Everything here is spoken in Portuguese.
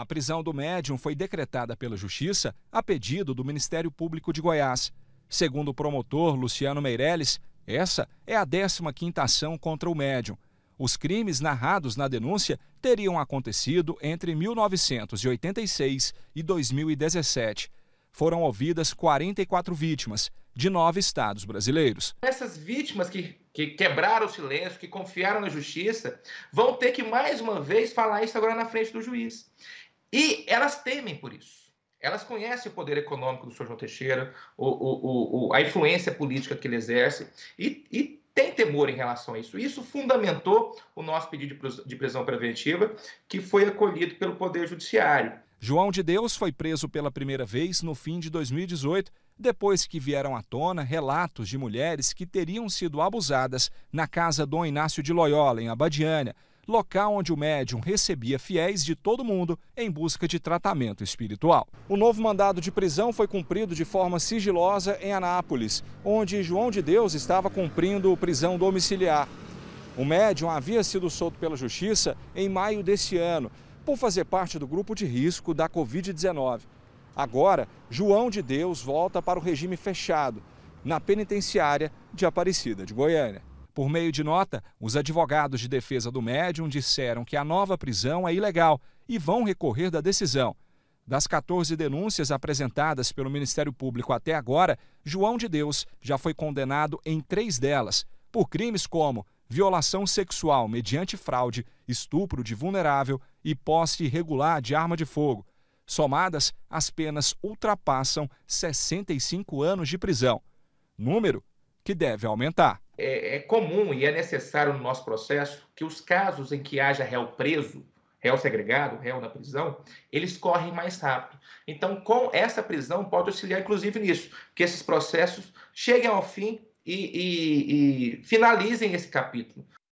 A prisão do médium foi decretada pela Justiça a pedido do Ministério Público de Goiás. Segundo o promotor Luciano Meirelles, essa é a 15ª ação contra o médium. Os crimes narrados na denúncia teriam acontecido entre 1986 e 2017. Foram ouvidas 44 vítimas, de nove estados brasileiros. Essas vítimas que, que quebraram o silêncio, que confiaram na justiça, vão ter que mais uma vez falar isso agora na frente do juiz. E elas temem por isso. Elas conhecem o poder econômico do Sr. João Teixeira, o, o, o, a influência política que ele exerce, e, e tem temor em relação a isso. Isso fundamentou o nosso pedido de prisão preventiva, que foi acolhido pelo Poder Judiciário. João de Deus foi preso pela primeira vez no fim de 2018, depois que vieram à tona relatos de mulheres que teriam sido abusadas na casa Dom Inácio de Loyola, em Abadiânia, local onde o médium recebia fiéis de todo mundo em busca de tratamento espiritual. O novo mandado de prisão foi cumprido de forma sigilosa em Anápolis, onde João de Deus estava cumprindo prisão domiciliar. O médium havia sido solto pela justiça em maio deste ano, por fazer parte do grupo de risco da Covid-19. Agora, João de Deus volta para o regime fechado, na penitenciária de Aparecida de Goiânia. Por meio de nota, os advogados de defesa do médium disseram que a nova prisão é ilegal e vão recorrer da decisão. Das 14 denúncias apresentadas pelo Ministério Público até agora, João de Deus já foi condenado em três delas, por crimes como violação sexual mediante fraude, estupro de vulnerável e posse irregular de arma de fogo. Somadas, as penas ultrapassam 65 anos de prisão, número que deve aumentar é, é comum e é necessário no nosso processo que os casos em que haja réu preso, réu segregado, réu na prisão, eles correm mais rápido. Então, com essa prisão, pode auxiliar, inclusive, nisso, que esses processos cheguem ao fim e, e, e finalizem esse capítulo.